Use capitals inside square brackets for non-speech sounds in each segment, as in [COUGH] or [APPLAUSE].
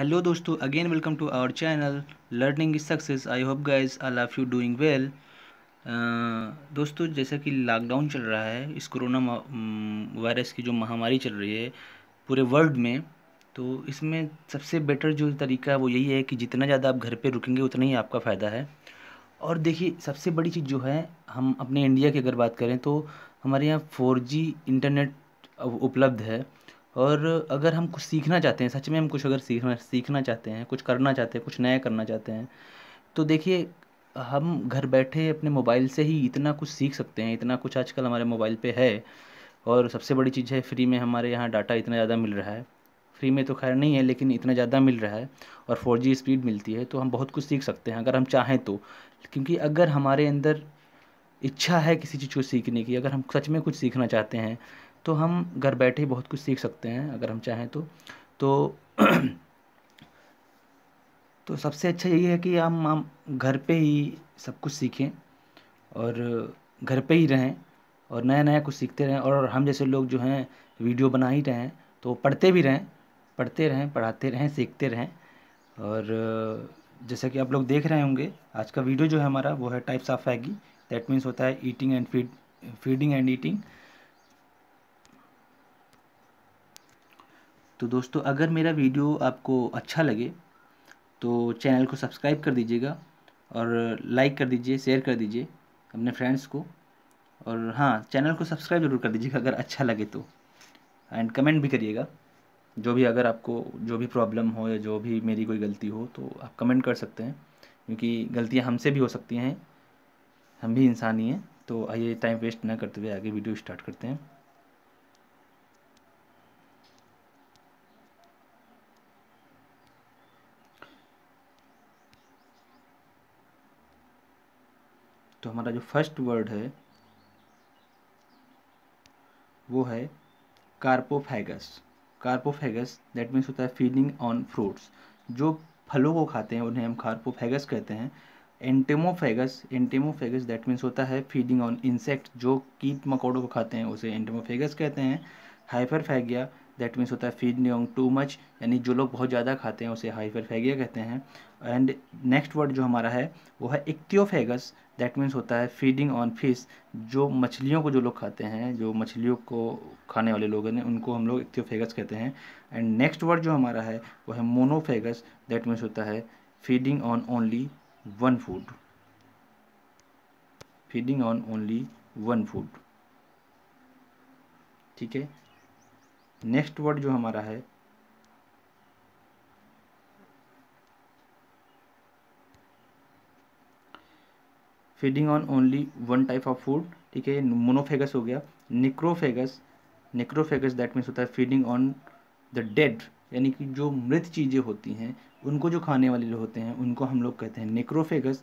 hello दोस्तों again welcome to our channel learning is success I hope guys I love you doing well दोस्तों जैसा कि lockdown चल रहा है इस कोरोना वायरस mm, की जो महामारी चल रही है पूरे वर्ल्ड में तो इसमें सबसे बेटर जो तरीका है वो यही है कि जितना ज़्यादा आप घर पे रुकेंगे उतना ही आपका फ़ायदा है और देखिए सबसे बड़ी चीज़ जो है हम अपने इंडिया की अगर बात करें तो हमारे यहाँ फोर इंटरनेट उपलब्ध है और अगर हम कुछ सीखना चाहते हैं सच में हम कुछ अगर सीखना सीखना चाहते हैं कुछ करना चाहते हैं कुछ नया करना चाहते हैं तो देखिए हम घर बैठे अपने मोबाइल से ही इतना कुछ सीख सकते हैं इतना कुछ आजकल हमारे मोबाइल पे है और सबसे बड़ी चीज़ है फ्री में हमारे यहाँ डाटा इतना ज़्यादा मिल रहा है फ्री में तो खैर नहीं है लेकिन इतना ज़्यादा मिल रहा है और फोर स्पीड मिलती है तो हम बहुत कुछ सीख सकते हैं अगर हम चाहें तो क्योंकि अगर हमारे अंदर इच्छा है किसी चीज़ को सीखने की अगर हम सच में कुछ सीखना चाहते हैं तो हम घर बैठे ही बहुत कुछ सीख सकते हैं अगर हम चाहें तो तो [CLEARS THROAT] तो सबसे अच्छा यही है कि हम हम घर पे ही सब कुछ सीखें और घर पे ही रहें और नया नया कुछ सीखते रहें और हम जैसे लोग जो हैं वीडियो बना ही रहें तो पढ़ते भी रहें पढ़ते रहें पढ़ाते रहें सीखते रहें और जैसा कि आप लोग देख रहे होंगे आज का वीडियो जो है हमारा वो है types of phagy that means होता है eating and feed feeding and eating तो दोस्तों अगर मेरा वीडियो आपको अच्छा लगे तो चैनल को सब्सक्राइब कर दीजिएगा और लाइक कर दीजिए शेयर कर दीजिए अपने फ्रेंड्स को और हाँ चैनल को सब्सक्राइब ज़रूर कर दीजिएगा अगर अच्छा लगे तो एंड कमेंट भी करिएगा जो भी अगर आपको जो भी प्रॉब्लम हो या जो भी मेरी कोई गलती हो तो आप कमेंट कर सकते हैं क्योंकि गलतियाँ हमसे भी हो सकती हैं हम भी इंसान ही हैं तो आइए टाइम वेस्ट ना करते हुए आगे वीडियो स्टार्ट करते हैं तो हमारा जो फर्स्ट वर्ड है वो है कार्पोफेगस कार्पोफेगस दैट मीन्स होता है फीडिंग ऑन फ्रूट्स जो फलों को खाते हैं उन्हें हम कार्पोफेगस कहते हैं एंटेमोफेगस एंटेमोफेगस दैट मीन्स होता है फीडिंग ऑन इंसेक्ट जो कीट मकोड़ों को खाते हैं उसे एंटेमोफेगस कहते हैं हाइपरफेगिया दैट मीन्स होता है फीडिंग ऑन टू मच यानी जो लोग बहुत ज़्यादा खाते हैं उसे हाइपरफेगिया कहते हैं एंड नेक्स्ट वर्ड जो हमारा है वो है इक्तियोफेगस दैट मीन्स होता है फीडिंग ऑन फिश जो मछलियों को जो लोग खाते हैं जो मछलियों को खाने वाले लोग हैं उनको हम लोग इक्तियोफेगस कहते हैं एंड नेक्स्ट वर्ड जो हमारा है वो है मोनोफेगस दैट मीन्स होता है feeding on only one food feeding on only one food ठीक है नेक्स्ट वर्ड जो हमारा है feeding on only one type of food ठीक है मोनोफेगस हो गया निक्रोफेगस नेक्रोफेगस दैट मीन्स होता है फीडिंग ऑन द डेड यानी कि जो मृत चीज़ें होती हैं उनको जो खाने वाले होते हैं उनको हम लोग कहते हैं निक्रोफेगस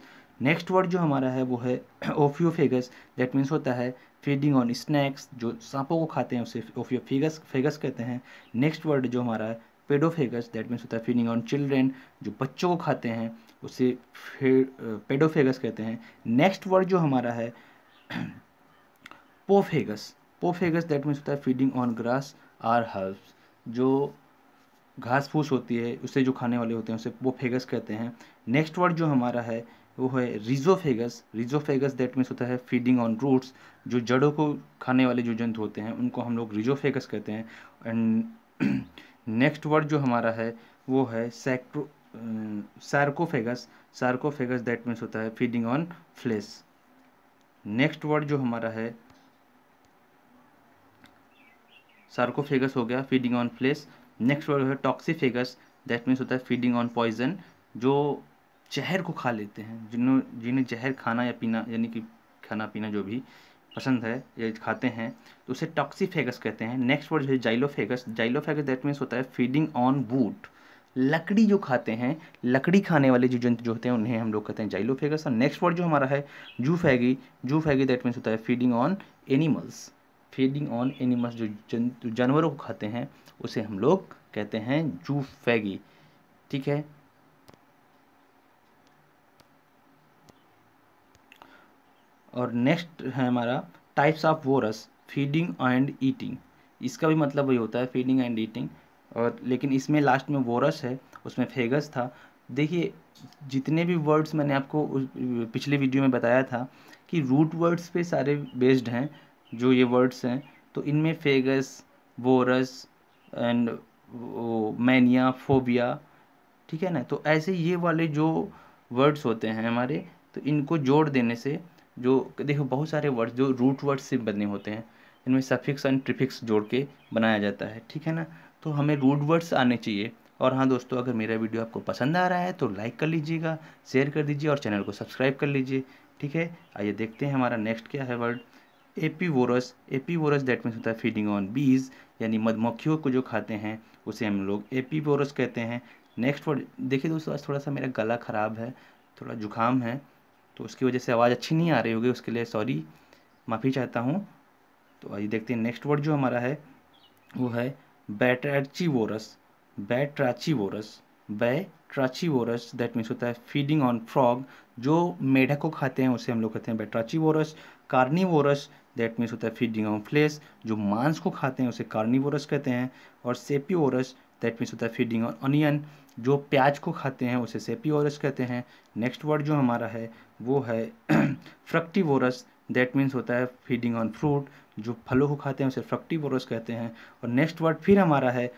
नेक्स्ट वर्ड जो हमारा है वो है ओफियोफेगस दैट मीन्स होता है फीडिंग ऑन स्नैक्स जो सांपों को खाते हैं उसे ओफियोफेगस फेगस कहते हैं नेक्स्ट वर्ड जो हमारा है पेडोफेगस दैट मीन्स होता है फीडिंग ऑन चिल्ड्रेन जो बच्चों को खाते हैं उसे पेडोफेगस कहते हैं नेक्स्ट वर्ड जो हमारा है [CLEARS THROAT] पोफेगस पोफेगस दैट मीन्स होता है feeding on grass or herbs जो घास फूस होती है उसे जो खाने वाले होते हैं उसे पोफेगस कहते हैं नेक्स्ट वर्ड जो हमारा है वो है रिजोफेगस रिजोफेगस दैट मीन्स होता है फीडिंग ऑन रूट्स जो जड़ों को खाने वाले जो जंतु होते हैं उनको हम लोग रिजोफेगस कहते हैं एंड [CLEARS THROAT] नेक्स्ट वर्ड जो हमारा है वो है सैक्ट्रो सार्कोफेगस सार्कोफेगस दैट मीन्स होता है feeding on flesh next word जो हमारा है सार्कोफेगस हो गया feeding on flesh next word है टॉक्सीफेगस दैट मीन्स होता है फीडिंग ऑन पॉइजन जो जहर को खा लेते हैं जिन्हों जिन्हें जहर खाना या पीना यानी कि खाना पीना जो भी पसंद है या खाते हैं तो उसे टॉक्सीफेगस कहते हैं नेक्स्ट वर्ड है जाइलोफेगस जाइलोफेगस दैट मीन्स होता है फीडिंग ऑन वूट लकड़ी जो खाते हैं लकड़ी खाने वाले जीव जंतु जो होते हैं उन्हें हम लोग कहते हैं जाइलोफेगस और नेक्स्ट वर्ड जो हमारा है जू फैगी जू फैगी दैट मीन्स होता है feeding on animals feeding on animals जो जंतु जानवरों को खाते हैं उसे हम लोग कहते हैं जू फैगी ठीक है और नेक्स्ट है हमारा types of vorous feeding and eating इसका भी मतलब वही होता है फीडिंग एंड ईटिंग और लेकिन इसमें लास्ट में वोरस है उसमें फेगस था देखिए जितने भी वर्ड्स मैंने आपको पिछले वीडियो में बताया था कि रूट वर्ड्स पे सारे बेस्ड हैं जो ये वर्ड्स हैं तो इनमें phagous vorous and mania phobia ठीक है ना तो ऐसे ये वाले जो वर्ड्स होते हैं हमारे तो इनको जोड़ देने से जो देखो बहुत सारे वर्ड जो रूट वर्ड से बने होते हैं इनमें सफिक्स एंड ट्रिफिक्स जोड़ के बनाया जाता है ठीक है ना तो हमें रूट वर्ड्स आने चाहिए और हाँ दोस्तों अगर मेरा वीडियो आपको पसंद आ रहा है तो लाइक कर लीजिएगा शेयर कर दीजिए और चैनल को सब्सक्राइब कर लीजिए ठीक है आइए देखते हैं हमारा नेक्स्ट क्या है word vorous apivorous that means होता है फीडिंग ऑन बीज यानी मधुमक्खियों को जो खाते हैं उसे हम लोग वोरस कहते हैं नेक्स्ट वर्ड देखिए दोस्तों आज थोड़ा सा मेरा गला ख़राब है थोड़ा जुकाम है तो उसकी वजह से आवाज़ अच्छी नहीं आ रही होगी उसके लिए सॉरी माफ़ी चाहता हूँ तो आइए देखते हैं नेक्स्ट वर्ड जो हमारा है वो है batrachivorous batrachivorous batrachivorous that means होता है फीडिंग ऑन फ्रॉग जो मेढक को खाते हैं उसे हम लोग कहते हैं batrachivorous carnivorous that means होता है फीडिंग ऑन फ्लेस जो मांस को खाते हैं उसे कार्निवोरस कहते हैं और सेपियोरस दैट मीन्स होता है फीडिंग ऑन ऑनियन जो प्याज को खाते हैं उसे सेपियोरस कहते हैं नेक्स्ट वर्ड जो हमारा है वो है फ्रक्टिवोरस दैट मीन्स होता है फीडिंग ऑन फ्रूट जो फलों को खाते हैं उसे फ्रक्टिवोरस कहते हैं और नेक्स्ट वर्ड फिर हमारा है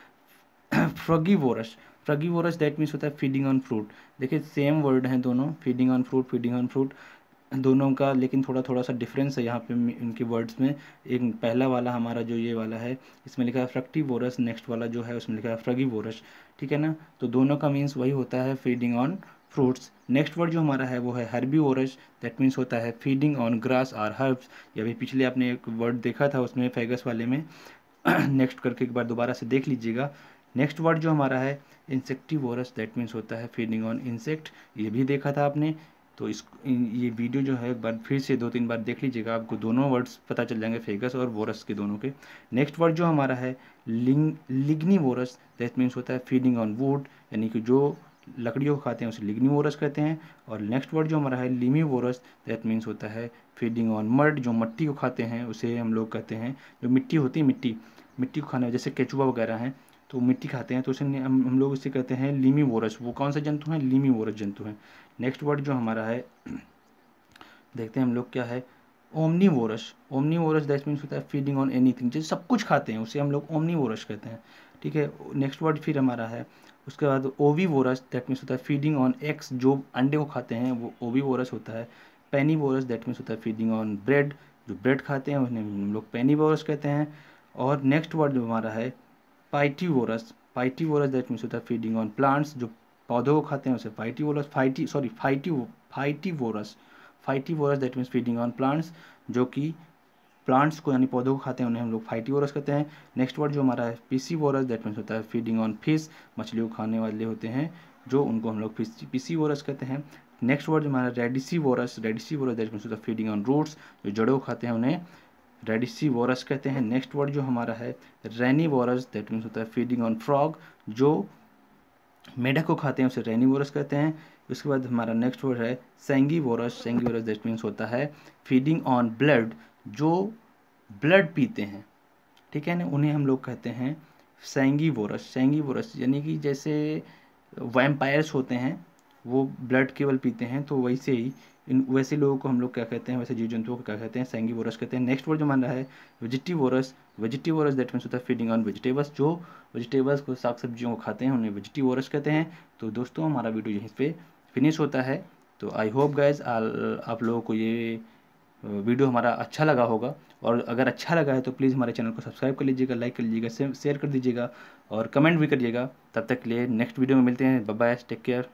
फ्रगी वोरस दैट मीन्स होता है फीडिंग ऑन फ्रूट देखिए सेम वर्ड हैं दोनों feeding on fruit feeding on fruit दोनों का लेकिन थोड़ा थोड़ा सा डिफरेंस है यहाँ पे इनके वर्ड्स में एक पहला वाला हमारा जो ये वाला है इसमें लिखा है फ्रक्टी बोरस नेक्स्ट वाला जो है उसमें लिखा है फ्रगी बोरस ठीक है ना तो दोनों का मीन्स वही होता है feeding on fruits next word जो हमारा है वो है हर्बी ओरस दैट मीन्स होता है feeding on grass or herbs ये अभी पिछले आपने एक वर्ड देखा था उसमें फेगस वाले में नेक्स्ट [CLEARS THROAT] करके एक बार दोबारा से देख लीजिएगा नेक्स्ट वर्ड जो हमारा है वोरस दैट मीन्स होता है फीडिंग ऑन इंसेक्ट ये भी देखा था आपने तो इस ये वीडियो जो है एक बार फिर से दो तीन बार देख लीजिएगा आपको दोनों वर्ड्स पता चल जाएंगे फेगस और वोरस के दोनों के नेक्स्ट वर्ड जो हमारा है लिंग लिग्नी वोरस दैट मीन्स होता है फीडिंग ऑन वुड यानी कि जो लकड़ियों को खाते हैं उसे वोरस कहते हैं और नेक्स्ट वर्ड जो हमारा है लिमी वोरस दैट मीन्स होता है फीडिंग ऑन मर्ड जो मट्टी को खाते हैं उसे हम लोग कहते हैं जो मिट्टी होती है मिट्टी मिट्टी को खाने जैसे केचुआ वगैरह हैं तो मिट्टी खाते हैं तो उसे हम, हम लोग इसे कहते हैं लीमी वोरस वो कौन सा जंतु हैं लीमी वोरस जंतु हैं नेक्स्ट वर्ड जो हमारा है देखते हैं हम लोग क्या है omnivorous omnivorous that means होता है फीडिंग ऑन एनी थिंग जैसे सब कुछ खाते हैं उसे हम लोग ओमनी वोरस कहते हैं ठीक है नेक्स्ट वर्ड फिर हमारा है उसके बाद ओवी वोरस दैट मीन्स होता है फीडिंग ऑन एक्स जो अंडे को खाते हैं वो ओवी वोरस होता है पैनी वोरस दैट मीन्स होता है फीडिंग ऑन ब्रेड जो ब्रेड खाते हैं उन्हें हम लोग पैनी वोरस कहते हैं और नेक्स्ट वर्ड जो हमारा है पाइटीवोरस पाइटीवोरस दैट मीन्स होता है फीडिंग ऑन प्लांट्स जो पौधों को खाते हैं उसे phytivorous phyti sorry phyti phytivorous phytivorous that means feeding on plants जो कि प्लांट्स को यानी पौधों को खाते हैं उन्हें हम लोग फाइटिवोरस कहते हैं नेक्स्ट वर्ड जो हमारा है पीसीवोरस दैट मीन्स होता है फीडिंग ऑन फिश मछलियों को खाने वाले होते हैं जो उनको हम लोग पीसीवोरस कहते हैं नेक्स्ट वर्ड जो हमारा रेडिसीवोरस रेडिसीवोरस दैट मीन्स होता है फीडिंग ऑन रूट्स जो जड़ों को खाते हैं उन्हें रेडिसी वॉरस कहते हैं नेक्स्ट वर्ड जो हमारा है रैनी वॉरस दैट मीन्स होता है फीडिंग ऑन फ्रॉग जो मेढक को खाते हैं उसे रैनी वोरस कहते हैं उसके बाद हमारा नेक्स्ट वर्ड है सेंगी वॉरस सेंगी वॉरस दैट मीन्स होता है फीडिंग ऑन ब्लड जो ब्लड पीते हैं ठीक है ना उन्हें हम लोग कहते हैं सेंगी वोरस सेंगी वोरस यानी कि जैसे वैम्पायर्स होते हैं वो ब्लड केवल पीते हैं तो वैसे ही इन वैसे लोगों को हम लोग क्या कहते हैं वैसे जीव जंतुओं को क्या कहते हैं सेंगी वोरस कहते हैं नेक्स्ट वर्ड जो मान रहा है vegetivorous vegetivorous that means होता है फीडिंग ऑन वेजिटेबल्स जो वेजिटेबल्स को साग सब्जियों को खाते हैं उन्हें वेजिटी वोरस कहते हैं तो दोस्तों हमारा वीडियो यहीं पर फिनिश होता है तो आई होप गाइज आप लोगों को ये वीडियो हमारा अच्छा लगा होगा और अगर अच्छा लगा है तो प्लीज़ हमारे चैनल को सब्सक्राइब कर लीजिएगा लाइक कर लीजिएगा शेयर कर दीजिएगा और कमेंट भी करिएगा तब तक के लिए नेक्स्ट वीडियो में मिलते हैं बाय टेक केयर